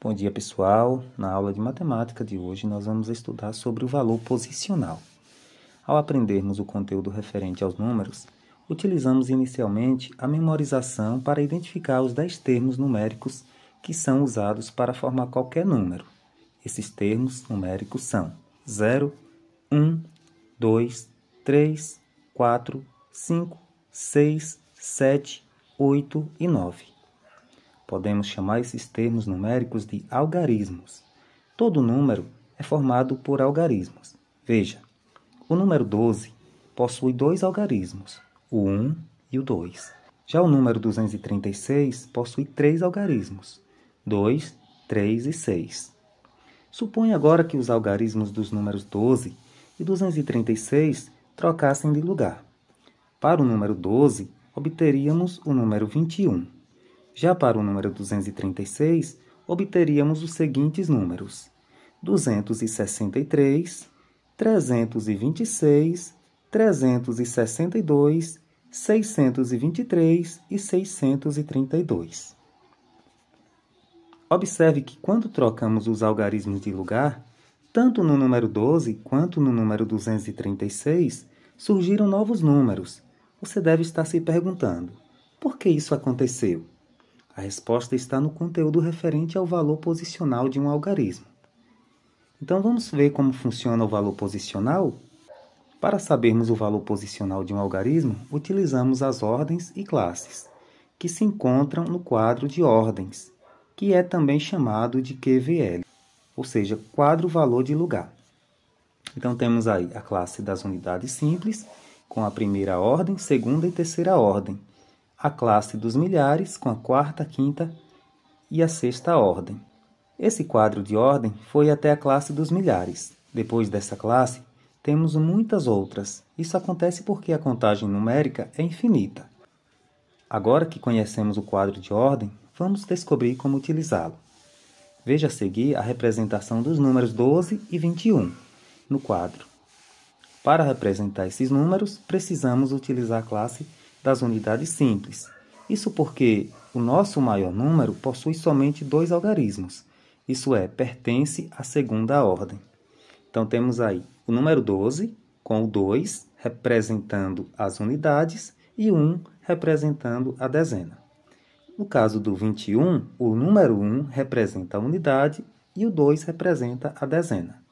Bom dia, pessoal. Na aula de matemática de hoje, nós vamos estudar sobre o valor posicional. Ao aprendermos o conteúdo referente aos números, utilizamos inicialmente a memorização para identificar os 10 termos numéricos que são usados para formar qualquer número. Esses termos numéricos são 0, 1, 2, 3, 4, 5, 6, 7, 8 e 9. Podemos chamar esses termos numéricos de algarismos. Todo número é formado por algarismos. Veja, o número 12 possui dois algarismos, o 1 e o 2. Já o número 236 possui três algarismos, 2, 3 e 6. Suponha agora que os algarismos dos números 12 e 236 trocassem de lugar. Para o número 12, obteríamos o número 21. Já para o número 236, obteríamos os seguintes números: 263, 326, 362, 623 e 632. Observe que quando trocamos os algarismos de lugar, tanto no número 12 quanto no número 236, surgiram novos números. Você deve estar se perguntando: por que isso aconteceu? A resposta está no conteúdo referente ao valor posicional de um algarismo. Então vamos ver como funciona o valor posicional? Para sabermos o valor posicional de um algarismo, utilizamos as ordens e classes, que se encontram no quadro de ordens, que é também chamado de QVL, ou seja, quadro valor de lugar. Então temos aí a classe das unidades simples, com a primeira ordem, segunda e terceira ordem, a classe dos milhares com a quarta, quinta e a sexta ordem. Esse quadro de ordem foi até a classe dos milhares. Depois dessa classe, temos muitas outras. Isso acontece porque a contagem numérica é infinita. Agora que conhecemos o quadro de ordem, vamos descobrir como utilizá-lo. Veja a seguir a representação dos números 12 e 21 no quadro. Para representar esses números, precisamos utilizar a classe das unidades simples. Isso porque o nosso maior número possui somente dois algarismos, isso é, pertence à segunda ordem. Então temos aí o número 12 com o 2 representando as unidades e 1 representando a dezena. No caso do 21, o número 1 representa a unidade e o 2 representa a dezena.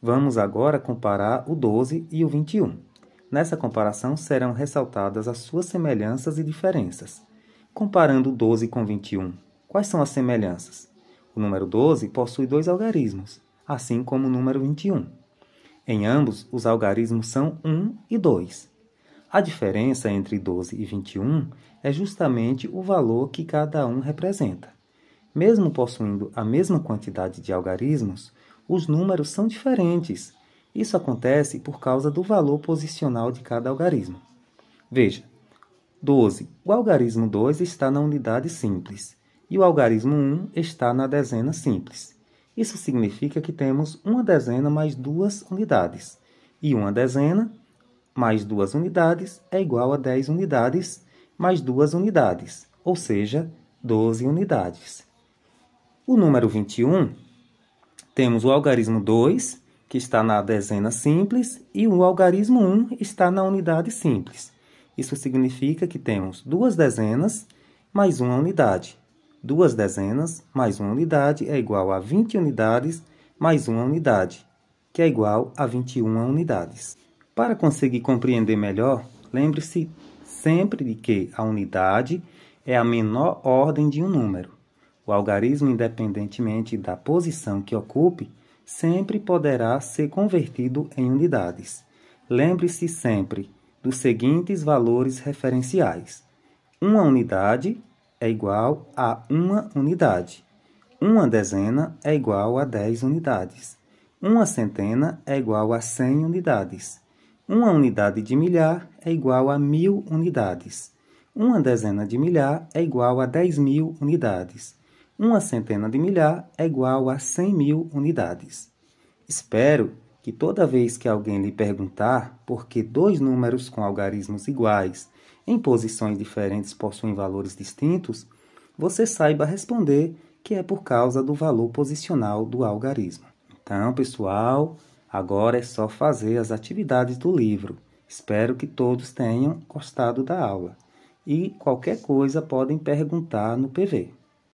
Vamos agora comparar o 12 e o 21. Nessa comparação serão ressaltadas as suas semelhanças e diferenças. Comparando 12 com 21, quais são as semelhanças? O número 12 possui dois algarismos, assim como o número 21. Em ambos, os algarismos são 1 e 2. A diferença entre 12 e 21 é justamente o valor que cada um representa. Mesmo possuindo a mesma quantidade de algarismos, os números são diferentes, isso acontece por causa do valor posicional de cada algarismo. Veja, 12. O algarismo 2 está na unidade simples e o algarismo 1 está na dezena simples. Isso significa que temos uma dezena mais duas unidades, e uma dezena mais duas unidades é igual a 10 unidades mais duas unidades, ou seja, 12 unidades. O número 21, temos o algarismo 2 que está na dezena simples, e o algarismo 1 está na unidade simples. Isso significa que temos duas dezenas mais uma unidade. Duas dezenas mais uma unidade é igual a 20 unidades mais uma unidade, que é igual a 21 unidades. Para conseguir compreender melhor, lembre-se sempre de que a unidade é a menor ordem de um número. O algarismo, independentemente da posição que ocupe, sempre poderá ser convertido em unidades. Lembre-se sempre dos seguintes valores referenciais: uma unidade é igual a uma unidade, uma dezena é igual a 10 unidades, uma centena é igual a 100 unidades, uma unidade de milhar é igual a mil unidades, uma dezena de milhar é igual a 10 mil unidades uma centena de milhar é igual a 100 mil unidades. Espero que toda vez que alguém lhe perguntar por que dois números com algarismos iguais em posições diferentes possuem valores distintos, você saiba responder que é por causa do valor posicional do algarismo. Então, pessoal, agora é só fazer as atividades do livro. Espero que todos tenham gostado da aula. E qualquer coisa podem perguntar no PV.